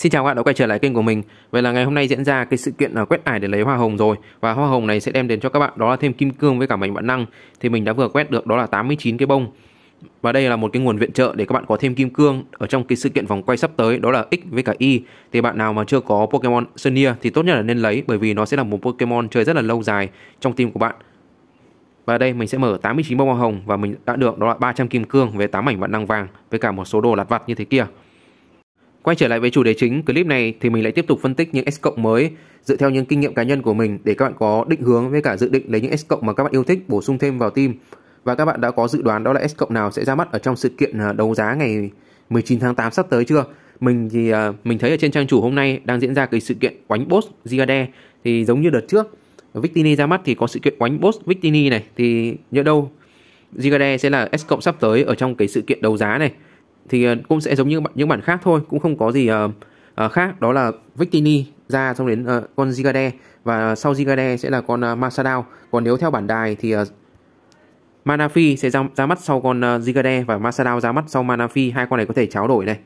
Xin chào các bạn đã quay trở lại kênh của mình. Vậy là ngày hôm nay diễn ra cái sự kiện là quét ải để lấy hoa hồng rồi và hoa hồng này sẽ đem đến cho các bạn đó là thêm kim cương với cả mảnh vạn năng. Thì mình đã vừa quét được đó là 89 cái bông. Và đây là một cái nguồn viện trợ để các bạn có thêm kim cương ở trong cái sự kiện vòng quay sắp tới đó là X với cả Y. Thì bạn nào mà chưa có Pokemon Sunnia thì tốt nhất là nên lấy bởi vì nó sẽ là một Pokemon chơi rất là lâu dài trong team của bạn. Và đây mình sẽ mở 89 bông hoa hồng và mình đã được đó là 300 kim cương với 8 mảnh vạn năng vàng với cả một số đồ lặt vặt như thế kia. Quay trở lại với chủ đề chính clip này thì mình lại tiếp tục phân tích những S cộng mới dựa theo những kinh nghiệm cá nhân của mình để các bạn có định hướng với cả dự định lấy những S cộng mà các bạn yêu thích bổ sung thêm vào team. Và các bạn đã có dự đoán đó là S cộng nào sẽ ra mắt ở trong sự kiện à, đấu giá ngày 19 tháng 8 sắp tới chưa? Mình thì à, mình thấy ở trên trang chủ hôm nay đang diễn ra cái sự kiện quánh boss Giade thì giống như đợt trước Victini ra mắt thì có sự kiện quánh boss Victini này thì nhớ đâu Giade sẽ là S cộng sắp tới ở trong cái sự kiện đấu giá này thì ờ, cũng sẽ giống như những bản khác thôi cũng không có gì uh, uh, khác đó là Victini ra xong đến uh, con Zigade và sau Zigade sẽ là con uh, Masadao còn nếu theo bản đài thì uh, Manafi sẽ ra, ra mắt sau con uh, Zigade và Masadao ra mắt sau Manafi hai con này có thể tráo đổi này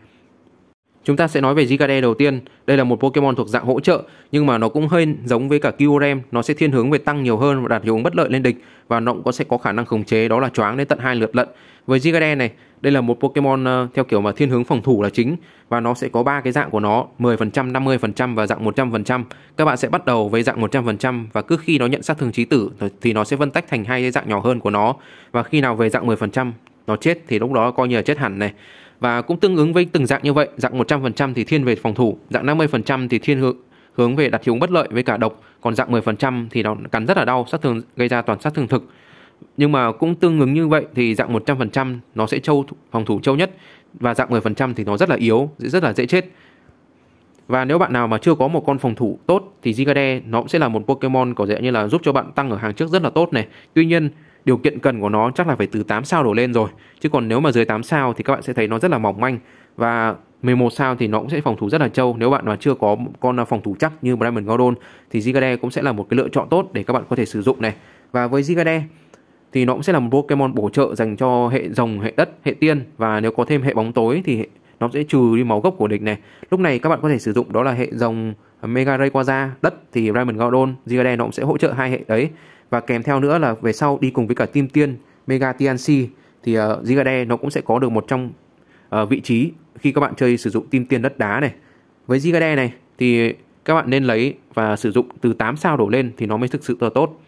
Chúng ta sẽ nói về Gigade đầu tiên. Đây là một Pokemon thuộc dạng hỗ trợ nhưng mà nó cũng hơi giống với cả Kyurem, nó sẽ thiên hướng về tăng nhiều hơn và đạt hiệu ứng bất lợi lên địch và nó cũng sẽ có khả năng khống chế đó là choáng đến tận hai lượt lận. Với Gigade này, đây là một Pokemon ờ, theo kiểu mà thiên hướng phòng thủ là chính và nó sẽ có ba cái dạng của nó, 10%, 50% và dạng 100%. Các bạn sẽ bắt đầu với dạng 100% và cứ khi nó nhận sát thương chí tử thì nó sẽ phân tách thành hai cái dạng nhỏ hơn của nó và khi nào về dạng 10% nó chết thì lúc đó coi như là chết hẳn này và cũng tương ứng với từng dạng như vậy dạng 100% thì thiên về phòng thủ dạng 50% thì thiên hướng hướng về đặt hiệu bất lợi với cả độc còn dạng 10% thì nó cắn rất là đau sát thương gây ra toàn sát thương thực nhưng mà cũng tương ứng như vậy thì dạng 100% nó sẽ châu phòng thủ châu nhất và dạng 10% thì nó rất là yếu rất là dễ chết và nếu bạn nào mà chưa có một con phòng thủ tốt thì Zigade nó cũng sẽ là một Pokemon có dễ như là giúp cho bạn tăng ở hàng trước rất là tốt này. Tuy nhiên Điều kiện cần của nó chắc là phải từ 8 sao đổ lên rồi Chứ còn nếu mà dưới 8 sao thì các bạn sẽ thấy nó rất là mỏng manh Và 11 sao thì nó cũng sẽ phòng thủ rất là trâu Nếu bạn mà chưa có con phòng thủ chắc như Diamond Gordon Thì Zigade cũng sẽ là một cái lựa chọn tốt để các bạn có thể sử dụng này Và với Zigade thì nó cũng sẽ là một Pokemon bổ trợ dành cho hệ rồng, hệ đất, hệ tiên Và nếu có thêm hệ bóng tối thì nó sẽ trừ đi máu gốc của địch này Lúc này các bạn có thể sử dụng đó là hệ rồng Mega Rayquaza, đất thì Diamond Gordon, Zigade nó cũng sẽ hỗ trợ hai hệ đấy và kèm theo nữa là về sau đi cùng với cả Team Tiên, Mega TNC thì uh, Zigade nó cũng sẽ có được một trong uh, vị trí khi các bạn chơi sử dụng Team Tiên đất đá này. Với Zigade này thì các bạn nên lấy và sử dụng từ 8 sao đổ lên thì nó mới thực sự tốt.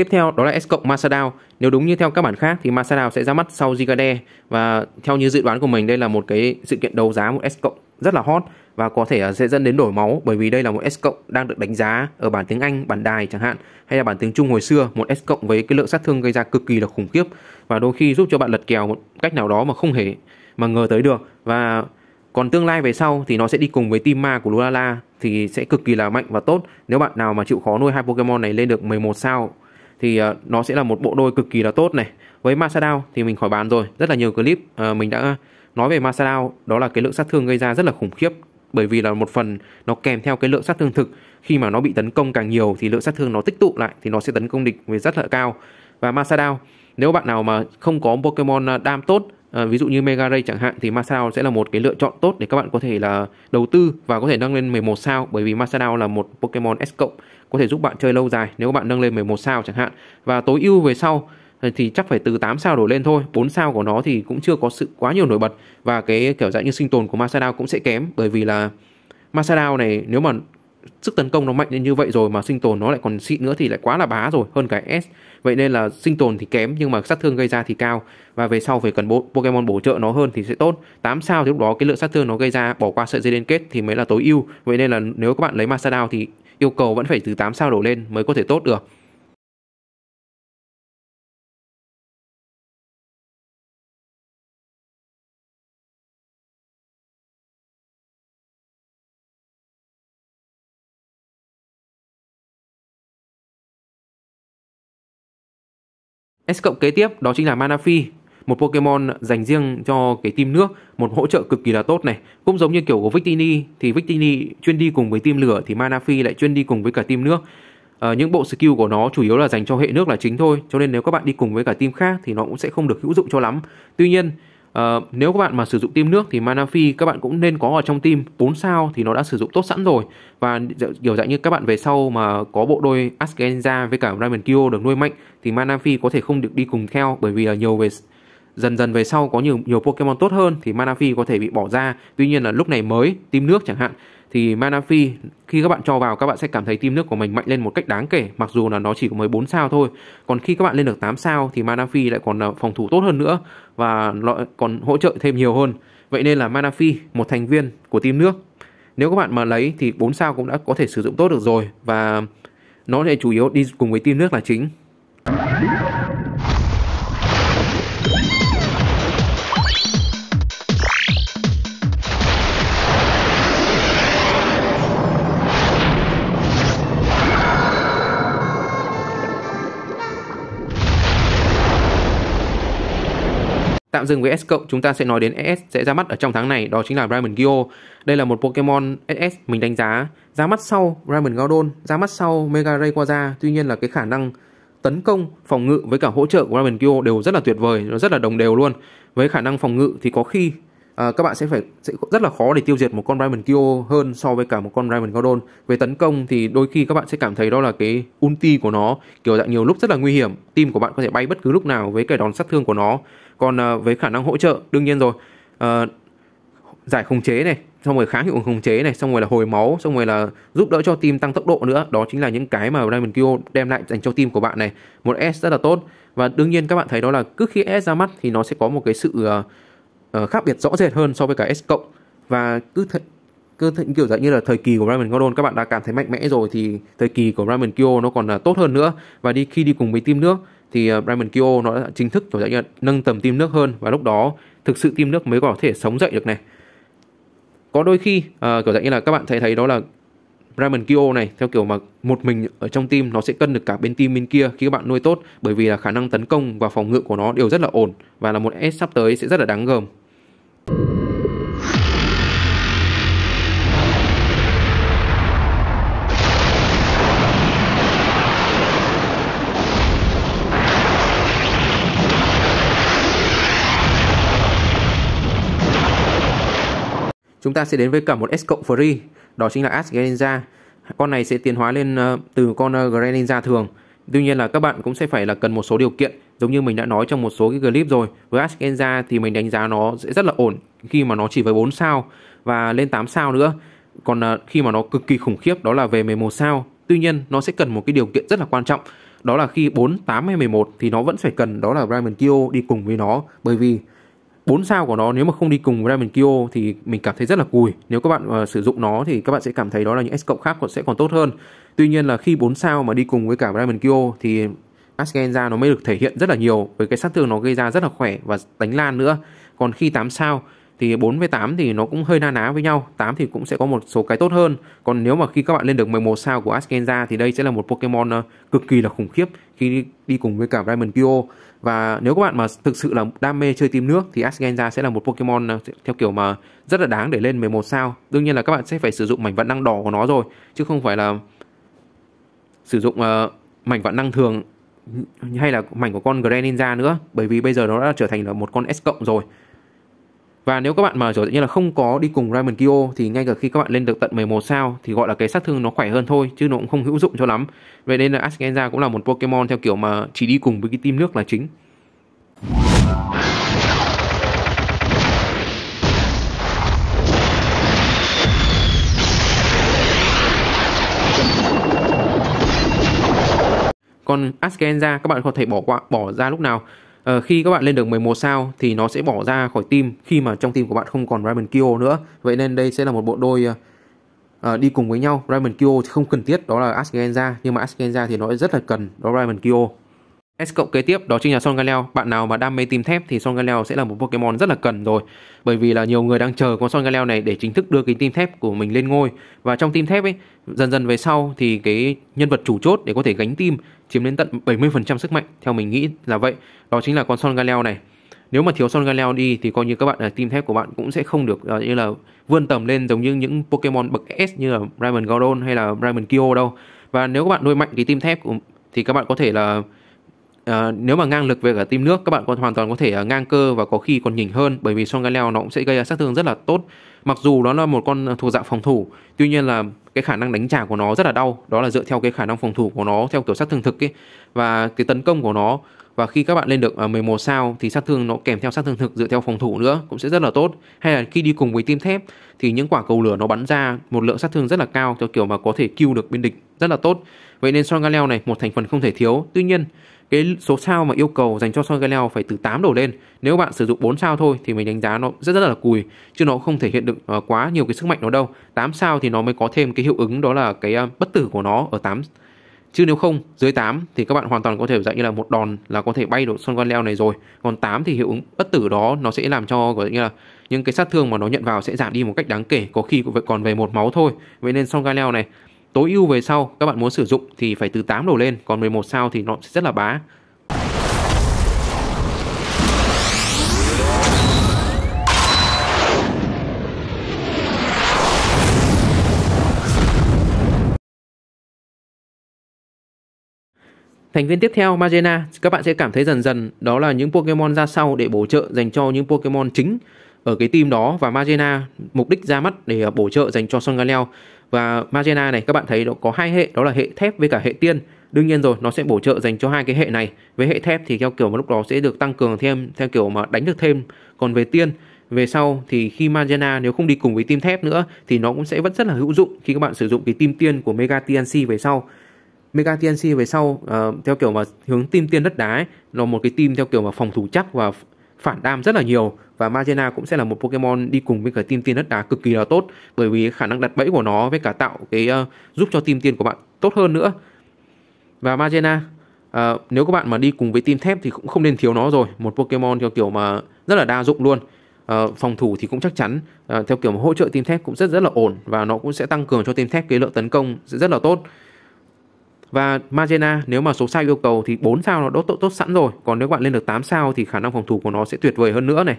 Tiếp theo đó là S cộng Masadao. Nếu đúng như theo các bản khác thì Masadao sẽ ra mắt sau Gigade và theo như dự đoán của mình đây là một cái sự kiện đấu giá một S cộng rất là hot và có thể sẽ dẫn đến đổi máu bởi vì đây là một S cộng đang được đánh giá ở bản tiếng Anh, bản đài chẳng hạn hay là bản tiếng Trung hồi xưa, một S cộng với cái lượng sát thương gây ra cực kỳ là khủng khiếp và đôi khi giúp cho bạn lật kèo một cách nào đó mà không hề mà ngờ tới được và còn tương lai về sau thì nó sẽ đi cùng với team ma của Lulala thì sẽ cực kỳ là mạnh và tốt nếu bạn nào mà chịu khó nuôi hai Pokemon này lên được 11 sao thì ờ, nó sẽ là một bộ đôi cực kỳ là tốt này với Masadao thì mình khỏi bàn rồi rất là nhiều clip ờ, mình đã nói về Masadao đó là cái lượng sát thương gây ra rất là khủng khiếp bởi vì là một phần nó kèm theo cái lượng sát thương thực khi mà nó bị tấn công càng nhiều thì lượng sát thương nó tích tụ lại thì nó sẽ tấn công địch với rất là cao và Masadao nếu bạn nào mà không có Pokemon đam ờ, tốt ví dụ như Mega Ray chẳng hạn thì Masadao sẽ là một cái lựa chọn tốt để các bạn có thể là đầu tư và có thể nâng lên 11 sao bởi vì Masadao là một Pokemon S cộng có thể giúp bạn chơi lâu dài nếu bạn nâng lên 11 sao chẳng hạn và tối ưu về sau thì chắc phải từ 8 sao đổ lên thôi 4 sao của nó thì cũng chưa có sự quá nhiều nổi bật và cái kiểu dạng như sinh tồn của Masadao cũng sẽ kém bởi vì là Masadao này nếu mà sức tấn công nó mạnh đến như vậy rồi mà sinh tồn nó lại còn xịn nữa thì lại quá là bá rồi hơn cái S vậy nên là sinh tồn thì kém nhưng mà sát thương gây ra thì cao và về sau phải cần bộ Pokemon bổ trợ nó hơn thì sẽ tốt 8 sao thì lúc đó cái lượng sát thương nó gây ra bỏ qua sợi dây liên kết thì mới là tối ưu vậy nên là nếu các bạn lấy Masadao thì yêu cầu vẫn phải từ 8 sao đổ lên mới có thể tốt được. S cộng kế tiếp đó chính là Manafi một Pokemon dành riêng cho cái team nước, một hỗ trợ cực kỳ là tốt này. Cũng giống như kiểu của Victini thì Victini chuyên đi cùng với team lửa thì Manafi lại chuyên đi cùng với cả team nước. À, những bộ skill của nó chủ yếu là dành cho hệ nước là chính thôi, cho nên nếu các bạn đi cùng với cả team khác thì nó cũng sẽ không được hữu dụng cho lắm. Tuy nhiên Uh, nếu các bạn mà sử dụng team nước thì Manafi các bạn cũng nên có ở trong team 4 sao thì nó đã sử dụng tốt sẵn rồi và kiểu dạng như các bạn về sau mà có bộ đôi Askenza với cả Ramen Kyo được nuôi mạnh thì Manafi có thể không được đi cùng theo bởi vì là nhiều về dần dần về sau có nhiều nhiều Pokemon tốt hơn thì Manafi có thể bị bỏ ra. Tuy nhiên là lúc này mới team nước chẳng hạn thì Manafi khi các bạn cho vào các bạn sẽ cảm thấy team nước của mình mạnh lên một cách đáng kể mặc dù là nó chỉ có mới 4 sao thôi. Còn khi các bạn lên được 8 sao thì Manafi lại còn ờ, phòng thủ tốt hơn nữa và còn hỗ trợ thêm nhiều hơn. Vậy nên là Manafi một thành viên của team nước. Nếu các bạn mà lấy thì 4 sao cũng đã có thể sử dụng tốt được rồi và nó sẽ chủ yếu đi cùng với team nước là chính. tạm dừng với S cộng, chúng ta sẽ nói đến ES sẽ ra mắt ở trong tháng này, đó chính là Diamond Gyo. Đây là một Pokemon SS mình đánh giá ra mắt sau Diamond Gaudon, ra mắt sau Mega Rayquaza. Tuy nhiên là cái khả năng tấn công, phòng ngự với cả hỗ trợ của Diamond Gyo đều rất là tuyệt vời, nó rất là đồng đều luôn. Với khả năng phòng ngự thì có khi À, các bạn sẽ phải sẽ rất là khó để tiêu diệt một con Ramen Kyo hơn so với cả một con Ramen Gaudon. Về tấn công thì đôi khi các bạn sẽ cảm thấy đó là cái ulti của nó, kiểu dạng nhiều lúc rất là nguy hiểm, team của bạn có thể bay bất cứ lúc nào với cái đòn sát thương của nó còn ờ, với khả năng hỗ trợ đương nhiên rồi uh, giải khống chế này xong rồi kháng hiệu ứng khống chế này xong rồi là hồi máu xong rồi là giúp đỡ cho tim tăng tốc độ nữa đó chính là những cái mà Diamond Kyo đem lại dành cho tim của bạn này một S rất là tốt và đương nhiên các bạn thấy đó là cứ khi S ra mắt thì nó sẽ có một cái sự uh, uh, khác biệt rõ rệt hơn so với cả S cộng và cứ th- cứ th- kiểu dạng như là thời kỳ của Raymond Gordon các bạn đã cảm thấy mạnh mẽ rồi thì thời kỳ của Raymond Kyo nó còn là tốt hơn nữa và đi khi đi cùng với tim nước thì ờ, Brandon Kyo nó đã chính thức kiểu dạng nhận nâng tầm team nước hơn và lúc đó thực sự team nước mới có thể sống dậy được này có đôi khi uh, kiểu dạng như là các bạn thấy thấy đó là Brandon Kyo này theo kiểu mà một mình ở trong team nó sẽ cân được cả bên team bên kia khi các bạn nuôi tốt bởi vì là khả năng tấn công và phòng ngự của nó đều rất là ổn và là một S sắp tới sẽ rất là đáng gờm Chúng ta sẽ đến với cả một S cộng free, đó chính là As Con này sẽ tiến hóa lên ờ, từ con ờ, Greninja thường. Tuy nhiên là các bạn cũng sẽ phải là cần một số điều kiện Giống như mình đã nói trong một số cái clip rồi Với Askenza thì mình đánh giá nó sẽ rất là ổn Khi mà nó chỉ với 4 sao Và lên 8 sao nữa Còn ờ, khi mà nó cực kỳ khủng khiếp đó là về 11 sao Tuy nhiên nó sẽ cần một cái điều kiện rất là quan trọng Đó là khi 4, 8 hay 11 Thì nó vẫn phải cần đó là Brian Kyo đi cùng với nó Bởi vì bốn sao của nó nếu mà không đi cùng với Diamond Kyo thì mình cảm thấy rất là cùi. Nếu các bạn uh, sử dụng nó thì các bạn sẽ cảm thấy đó là những S cộng khác còn sẽ còn tốt hơn. Tuy nhiên là khi 4 sao mà đi cùng với cả Diamond Kyo thì Asgenza nó mới được thể hiện rất là nhiều với cái sát thương nó gây ra rất là khỏe và đánh lan nữa. Còn khi 8 sao thì 4 với 8 thì nó cũng hơi na ná với nhau 8 thì cũng sẽ có một số cái tốt hơn còn nếu mà khi các bạn lên được 11 sao của Asgenza thì đây sẽ là một Pokemon ờ, cực kỳ là khủng khiếp khi đi cùng với cả Diamond Kyo và nếu các bạn mà thực sự là đam mê chơi team nước thì Asgenza sẽ là một Pokemon ờ, theo kiểu mà rất là đáng để lên 11 sao. Đương nhiên là các bạn sẽ phải sử dụng mảnh vận năng đỏ của nó rồi chứ không phải là sử dụng uh, mảnh vận năng thường hay là mảnh của con Greninja nữa bởi vì bây giờ nó đã trở thành là một con S cộng rồi và nếu các bạn mà kiểu tự nhiên là không có đi cùng Raymond Kyo thì ngay cả khi các bạn lên được tận 11 sao thì gọi là cái sát thương nó khỏe hơn thôi chứ nó cũng không hữu dụng cho lắm. Vậy nên là Asgenza cũng là một Pokemon theo kiểu mà chỉ đi cùng với cái team nước là chính. Còn Asgenza các bạn có thể bỏ qua bỏ ra lúc nào Ờ, khi các bạn lên được 11 sao thì nó sẽ bỏ ra khỏi team khi mà trong team của bạn không còn Raven Kyo nữa. Vậy nên đây sẽ là một bộ đôi uh, đi cùng với nhau. Raven Kyo thì không cần thiết đó là Asgenza nhưng mà Asgenza thì nó rất là cần đó Raven Kyo. S cộng kế tiếp đó chính là Solgaleo. Bạn nào mà đam mê tìm thép thì Solgaleo sẽ là một Pokemon rất là cần rồi. Bởi vì là nhiều người đang chờ con Solgaleo này để chính thức đưa cái team thép của mình lên ngôi. Và trong team thép ấy, dần dần về sau thì cái nhân vật chủ chốt để có thể gánh team chiếm đến tận 70% sức mạnh theo mình nghĩ là vậy. Đó chính là con Solgaleo này. Nếu mà thiếu Solgaleo đi thì coi như các bạn là team thép của bạn cũng sẽ không được ờ, như là vươn tầm lên giống như những Pokemon bậc S như là Raymond Gordon hay là Raymond Kyo đâu. Và nếu các bạn nuôi mạnh cái team thép của thì các bạn có thể là Uh, nếu mà ngang lực về cả tim nước các bạn còn hoàn toàn có thể uh, ngang cơ và có khi còn nhỉnh hơn bởi vì Son leo nó cũng sẽ gây ra sát thương rất là tốt. Mặc dù nó là một con ờ, thuộc dạng phòng thủ, tuy nhiên là cái khả năng đánh trả của nó rất là đau, đó là dựa theo cái khả năng phòng thủ của nó theo kiểu sát thương thực ấy và cái tấn công của nó và khi các bạn lên được 11 sao thì sát thương nó kèm theo sát thương thực dựa theo phòng thủ nữa cũng sẽ rất là tốt hay là khi đi cùng với tim thép thì những quả cầu lửa nó bắn ra một lượng sát thương rất là cao theo kiểu mà có thể kill được bên địch rất là tốt vậy nên son leo này một thành phần không thể thiếu tuy nhiên cái số sao mà yêu cầu dành cho soi Galileo phải từ 8 đổ lên nếu bạn sử dụng 4 sao thôi thì mình đánh giá nó rất rất là cùi chứ nó không thể hiện được ờ, quá nhiều cái sức mạnh nó đâu 8 sao thì nó mới có thêm cái hiệu ứng đó là cái ờ, bất tử của nó ở 8 chứ nếu không dưới 8 thì các bạn hoàn toàn có thể dạng như là một đòn là có thể bay được Son Galileo này rồi còn 8 thì hiệu ứng bất tử đó nó sẽ làm cho gọi như là những cái sát thương mà nó nhận vào sẽ giảm đi một cách đáng kể có khi còn về một máu thôi vậy nên Son Galileo này tối ưu về sau các bạn muốn sử dụng thì phải từ 8 đổ lên còn 11 sao thì nó sẽ rất là bá Thành viên tiếp theo Magena các bạn sẽ cảm thấy dần dần đó là những Pokemon ra sau để bổ trợ dành cho những Pokemon chính ở cái team đó và Magena mục đích ra mắt để bổ trợ dành cho Son Galeo và Magena này các bạn thấy nó có hai hệ đó là hệ thép với cả hệ tiên đương nhiên rồi nó sẽ bổ trợ dành cho hai cái hệ này với hệ thép thì theo kiểu mà lúc đó sẽ được tăng cường thêm theo kiểu mà đánh được thêm còn về tiên về sau thì khi Magena nếu không đi cùng với team thép nữa thì nó cũng sẽ vẫn rất là hữu dụng khi các bạn sử dụng cái team tiên của Mega TNC về sau Mega TNC về sau uh, theo kiểu mà hướng team tiên đất đá ấy, nó một cái team theo kiểu mà phòng thủ chắc và phản đam rất là nhiều và Magena cũng sẽ là một Pokemon đi cùng với cả Tim Tiên đất đá cực kỳ là tốt bởi vì khả năng đặt bẫy của nó với cả tạo cái uh, giúp cho Tim Tiên của bạn tốt hơn nữa và Magena uh, nếu các bạn mà đi cùng với team thép thì cũng không nên thiếu nó rồi một Pokemon theo kiểu mà rất là đa dụng luôn uh, phòng thủ thì cũng chắc chắn uh, theo kiểu mà hỗ trợ team thép cũng rất rất là ổn và nó cũng sẽ tăng cường cho team thép cái lượng tấn công sẽ rất là tốt và Magena nếu mà số sao yêu cầu thì 4 sao nó đốt tốt, tốt sẵn rồi Còn nếu bạn lên được 8 sao thì khả năng phòng thủ của nó sẽ tuyệt vời hơn nữa này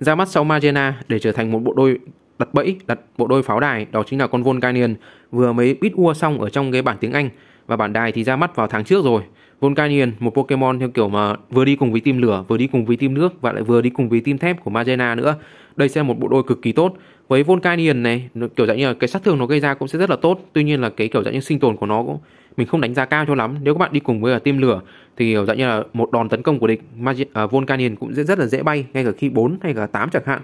ra mắt sau Magena để trở thành một bộ đôi đặt bẫy, đặt bộ đôi pháo đài, đó chính là con Volcanion vừa mới bít ua xong ở trong cái bản tiếng Anh và bản đài thì ra mắt vào tháng trước rồi. Volcanion, một Pokemon theo kiểu mà vừa đi cùng với team lửa, vừa đi cùng với team nước và lại vừa đi cùng với team thép của Magena nữa. Đây sẽ là một bộ đôi cực kỳ tốt với Volcanion này kiểu dạng như là cái sát thương nó gây ra cũng sẽ rất là tốt tuy nhiên là cái kiểu dạng như sinh tồn của nó cũng mình không đánh giá cao cho lắm nếu các bạn đi cùng với là team lửa thì kiểu dạng như là một đòn tấn công của địch Magi, uh, à, Volcanion cũng sẽ rất là dễ bay ngay cả khi 4 hay cả 8 chẳng hạn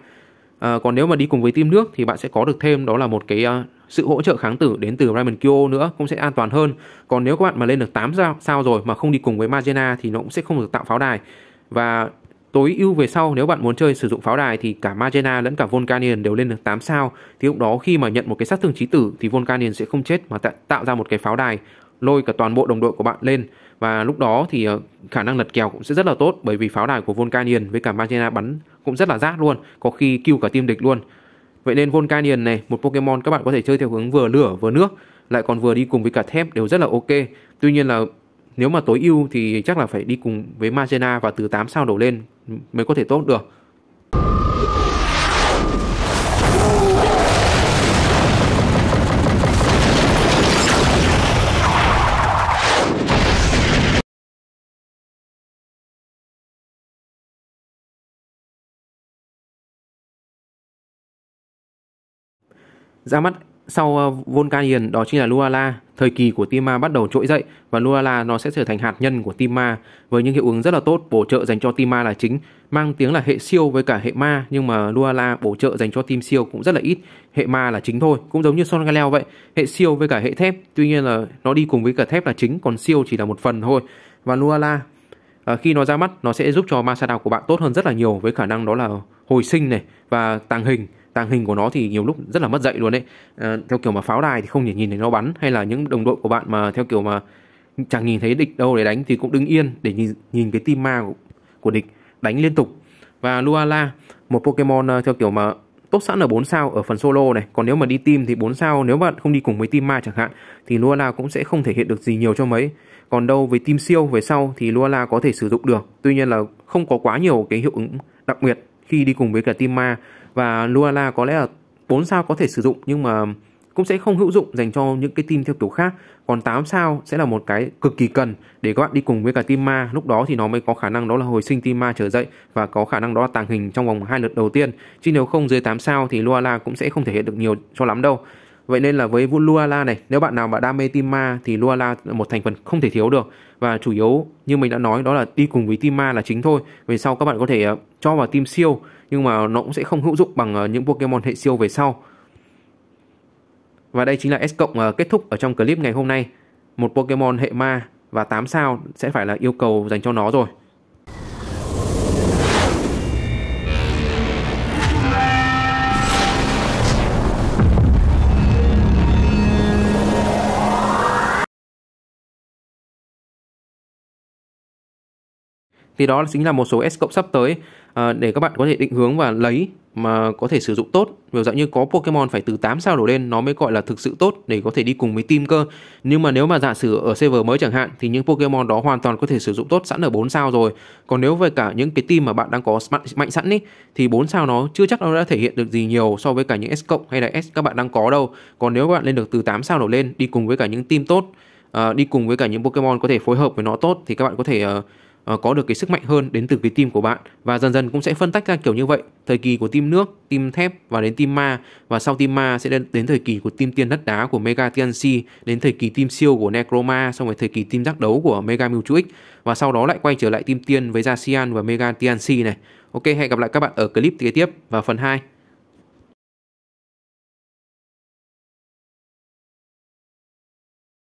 À, còn nếu mà đi cùng với team nước thì bạn sẽ có được thêm đó là một cái uh, sự hỗ trợ kháng tử đến từ Raymond Kyo nữa cũng sẽ an toàn hơn. Còn nếu các bạn mà lên được 8 sao, sao rồi mà không đi cùng với Magena thì nó cũng sẽ không được tạo pháo đài. Và tối ưu về sau nếu bạn muốn chơi sử dụng pháo đài thì cả Magena lẫn cả Volcanion đều lên được 8 sao thì lúc đó khi mà nhận một cái sát thương trí tử thì Volcanion sẽ không chết mà tạo ra một cái pháo đài lôi cả toàn bộ đồng đội của bạn lên và lúc đó thì ờ, khả năng lật kèo cũng sẽ rất là tốt bởi vì pháo đài của Volcanion với cả Magena bắn cũng rất là rát luôn có khi cứu cả team địch luôn vậy nên Volcanion này một Pokemon các bạn có thể chơi theo hướng vừa lửa vừa nước lại còn vừa đi cùng với cả thép đều rất là ok tuy nhiên là nếu mà tối ưu thì chắc là phải đi cùng với Magena và từ 8 sao đổ lên mới có thể tốt được ra mắt sau ờ, Volcanion đó chính là Luala, thời kỳ của Tima bắt đầu trỗi dậy và Luala nó sẽ trở thành hạt nhân của Tima với những hiệu ứng rất là tốt bổ trợ dành cho Tima là chính, mang tiếng là hệ siêu với cả hệ ma nhưng mà Luala bổ trợ dành cho team siêu cũng rất là ít, hệ ma là chính thôi, cũng giống như Son Galeo vậy, hệ siêu với cả hệ thép, tuy nhiên là nó đi cùng với cả thép là chính còn siêu chỉ là một phần thôi. Và Luala à, khi nó ra mắt nó sẽ giúp cho ma sa đào của bạn tốt hơn rất là nhiều với khả năng đó là hồi sinh này và tàng hình tàng hình của nó thì nhiều lúc rất là mất dạy luôn đấy à, ờ, theo kiểu mà pháo đài thì không thể nhìn thấy nó bắn hay là những đồng đội của bạn mà theo kiểu mà chẳng nhìn thấy địch đâu để đánh thì cũng đứng yên để nhìn, nhìn cái team ma của, của địch đánh liên tục và Luala một Pokemon ờ, theo kiểu mà tốt sẵn ở 4 sao ở phần solo này còn nếu mà đi team thì 4 sao nếu bạn không đi cùng với team ma chẳng hạn thì Luala cũng sẽ không thể hiện được gì nhiều cho mấy còn đâu với team siêu về sau thì Luala có thể sử dụng được tuy nhiên là không có quá nhiều cái hiệu ứng đặc biệt khi đi cùng với cả team ma và Luala có lẽ là 4 sao có thể sử dụng nhưng mà cũng sẽ không hữu dụng dành cho những cái team theo kiểu khác còn 8 sao sẽ là một cái cực kỳ cần để các bạn đi cùng với cả team ma lúc đó thì nó mới có khả năng đó là hồi sinh team ma trở dậy và có khả năng đó là tàng hình trong vòng hai lượt đầu tiên chứ nếu không dưới 8 sao thì Luala cũng sẽ không thể hiện được nhiều cho lắm đâu Vậy nên là với Luala này, nếu bạn nào mà đam mê tim ma thì Luala là một thành phần không thể thiếu được và chủ yếu như mình đã nói đó là đi cùng với tim ma là chính thôi. Về sau các bạn có thể ờ, cho vào tim siêu nhưng mà nó cũng sẽ không hữu dụng bằng ờ, những Pokemon hệ siêu về sau. Và đây chính là S cộng ờ, kết thúc ở trong clip ngày hôm nay. Một Pokemon hệ ma và 8 sao sẽ phải là yêu cầu dành cho nó rồi. thì đó chính là một số S cộng sắp tới à, để các bạn có thể định hướng và lấy mà có thể sử dụng tốt ví dụ như có Pokemon phải từ 8 sao đổ lên nó mới gọi là thực sự tốt để có thể đi cùng với team cơ nhưng mà nếu mà giả sử ở server mới chẳng hạn thì những Pokemon đó hoàn toàn có thể sử dụng tốt sẵn ở 4 sao rồi còn nếu về cả những cái team mà bạn đang có mạnh mạnh sẵn ý, thì 4 sao nó chưa chắc nó đã thể hiện được gì nhiều so với cả những S cộng hay là S các bạn đang có đâu còn nếu bạn lên được từ 8 sao đổ lên đi cùng với cả những team tốt à, đi cùng với cả những Pokemon có thể phối hợp với nó tốt thì các bạn có thể uh, Ờ, có được cái sức mạnh hơn đến từ cái tim của bạn và dần dần cũng sẽ phân tách ra kiểu như vậy thời kỳ của tim nước tim thép và đến tim ma và sau tim ma sẽ đến, đến thời kỳ của tim tiên đất đá của mega tnc đến thời kỳ tim siêu của necroma xong rồi thời kỳ tim giác đấu của mega mewtwo x và sau đó lại quay trở lại tim tiên với Jasian và mega tnc này ok hẹn gặp lại các bạn ở clip kế tiếp và phần 2